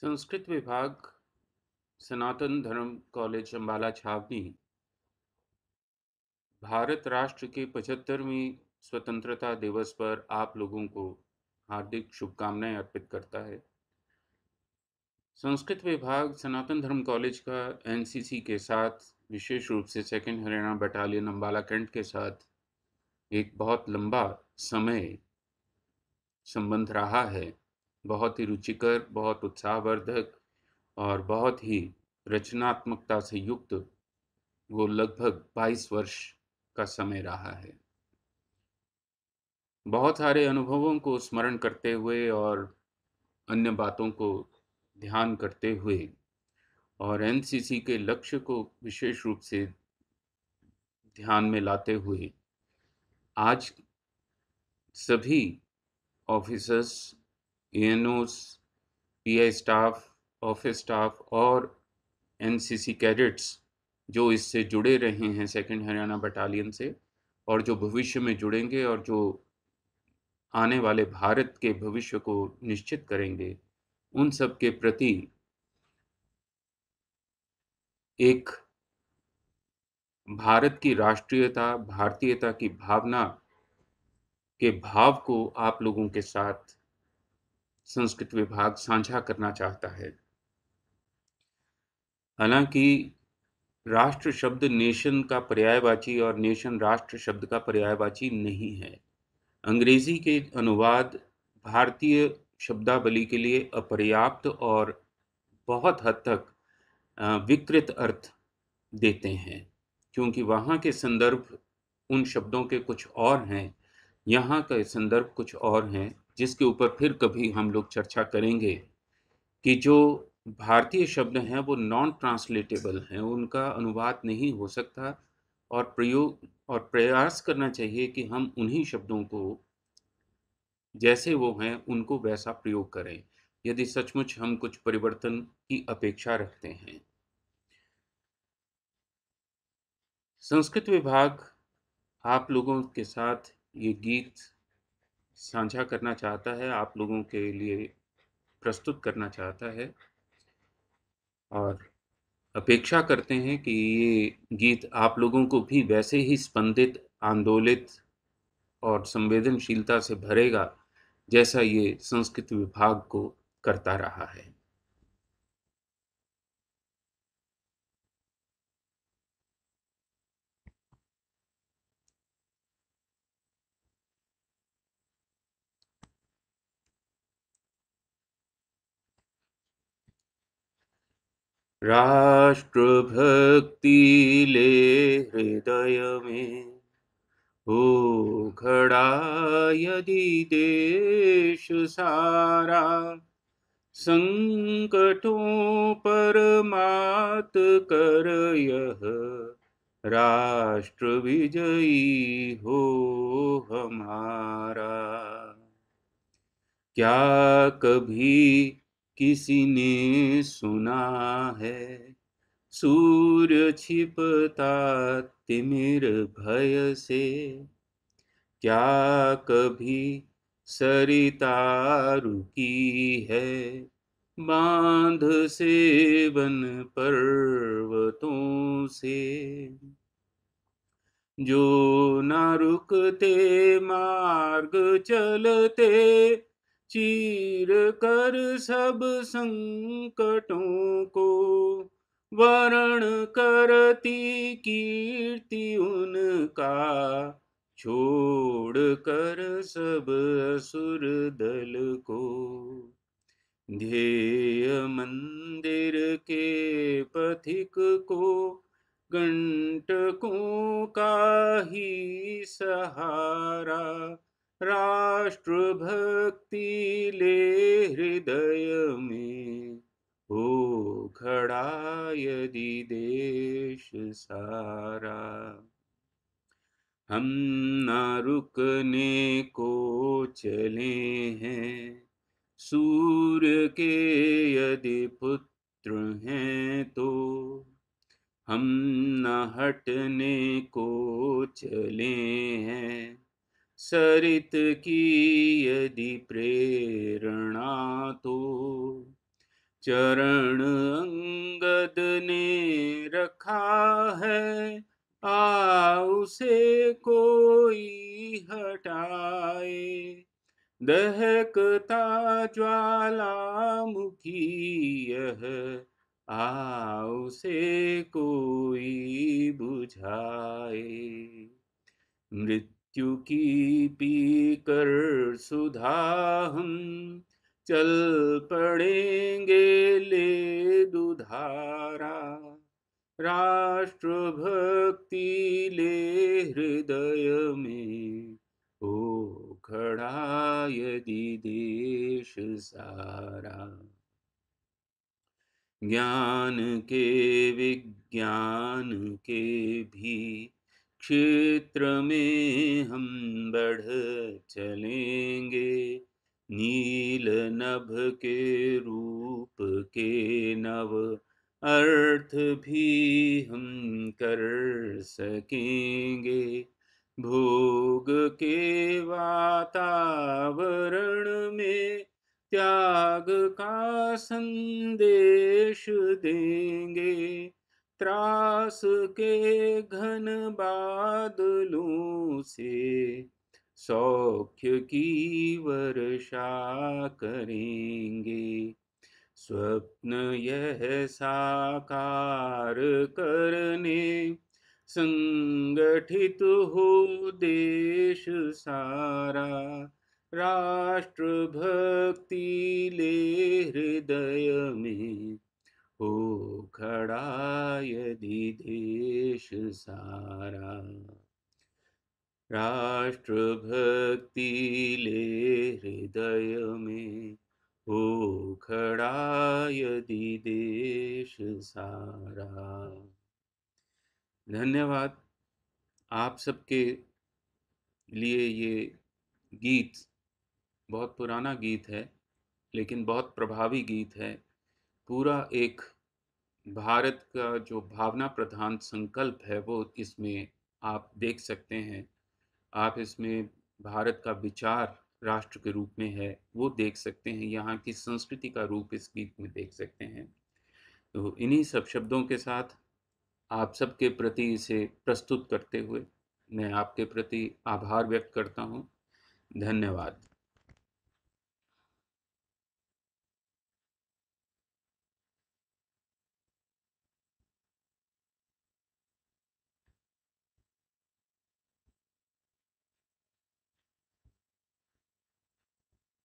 संस्कृत विभाग सनातन धर्म कॉलेज अम्बाला छावनी भारत राष्ट्र के पचहत्तरवीं स्वतंत्रता दिवस पर आप लोगों को हार्दिक शुभकामनाएं अर्पित करता है संस्कृत विभाग सनातन धर्म कॉलेज का एनसीसी के साथ विशेष रूप से second Haryana battalion Ambala cantt के साथ एक बहुत लंबा समय संबंध रहा है बहुत ही रुचिकर बहुत उत्साहवर्धक और बहुत ही रचनात्मकता से युक्त वो लगभग 22 वर्ष का समय रहा है बहुत सारे अनुभवों को स्मरण करते हुए और अन्य बातों को ध्यान करते हुए और एनसीसी के लक्ष्य को विशेष रूप से ध्यान में लाते हुए आज सभी officers P I staff office staff और एनसीसी कैडेट्स जो इससे जुड़े रहे हैं सेकंड हरियाणा बटालियन से और जो भविष्य में जुड़ेंगे और जो आने वाले भारत के भविष्य को निश्चित करेंगे उन सब के प्रति एक भारत की राष्ट्रीयता भारतीयता की भावना के भाव को आप लोगों के साथ संस्कृत विभाग साझा करना चाहता है हालांकि राष्ट्र शब्द नेशन का पर्यायवाची और नेशन राष्ट्र शब्द का पर्यायवाची नहीं है अंग्रेजी के अनुवाद भारतीय शब्दावली के लिए अपर्याप्त और बहुत हद तक विकृत अर्थ देते हैं क्योंकि वहाँ के संदर्भ उन शब्दों के कुछ और हैं यहाँ के संदर्भ कुछ और हैं जिसके ऊपर फिर कभी हम लोग चर्चा करेंगे कि जो भारतीय शब्द हैं वो नॉन ट्रांसलेटेबल हैं उनका अनुवाद नहीं हो सकता और प्रयोग और प्रयास करना चाहिए कि हम उन्हीं शब्दों को जैसे वो हैं उनको वैसा प्रयोग करें यदि सचमुच हम कुछ परिवर्तन की अपेक्षा रखते हैं संस्कृत विभाग आप लोगों के साथ ये गीत साझा करना चाहता है आप लोगों के लिए प्रस्तुत करना चाहता है और अपेक्षा करते हैं कि ये गीत आप लोगों को भी वैसे ही स्पंदित आंदोलित और संवेदनशीलता से भरेगा जैसा ये संस्कृत विभाग को करता रहा है राष्ट्र भक्ति ले हृदय में हो खड़ा यदि देश सारा संकटों पर मात कर यह राष्ट्र विजयी हो हमारा क्या कभी किसी ने सुना है सूर्य छिपता तिमिर भय से क्या कभी सरिता रुकी है बांध से वन पर्वतों से जो ना रुकते मार्ग चलते चीर कर सब संकटों को वरण करती कीर्ति उनका छोड़ कर सब असुर दल को ध्येय मंदिर के पथिक को घंटकों का ही सहारा राष्ट्रभक्ति ले हृदय में हो खड़ा यदि देश सारा हम न रुकने को चले हैं सूर्य के यदि पुत्र हैं तो हम न हटने को चले हैं सरित की यदि प्रेरणा तो चरण अंगद ने रखा है आ उसे कोई हटाए दहकता ज्वालामुखी यह आ उसे कोई बुझाए मृत्यु क्योंकि पीकर सुधा हम चल पड़ेंगे ले दुधारा राष्ट्र भक्ति ले हृदय में हो खड़ा यदि देश सारा ज्ञान के विज्ञान के भी क्षेत्र में हम बढ़ चलेंगे नील नभ के रूप के नव अर्थ भी हम कर सकेंगे भोग के वातावरण में त्याग का संदेश देंगे त्रास के घन बादलों से सौख्य की वर्षा करेंगे स्वप्न यह साकार करने संगठित हो देश सारा राष्ट्र भक्ति ले हृदय में खड़ा यदि देश सारा राष्ट्रभक्ति ले हृदय में हो खड़ा यदि देश सारा धन्यवाद आप सबके लिए ये गीत बहुत पुराना गीत है लेकिन बहुत प्रभावी गीत है पूरा एक भारत का जो भावना प्रधान संकल्प है वो इसमें आप देख सकते हैं आप इसमें भारत का विचार राष्ट्र के रूप में है वो देख सकते हैं यहाँ की संस्कृति का रूप इस गीत में देख सकते हैं तो इन्हीं सब शब्दों के साथ आप सबके प्रति इसे प्रस्तुत करते हुए मैं आपके प्रति आभार व्यक्त करता हूँ धन्यवाद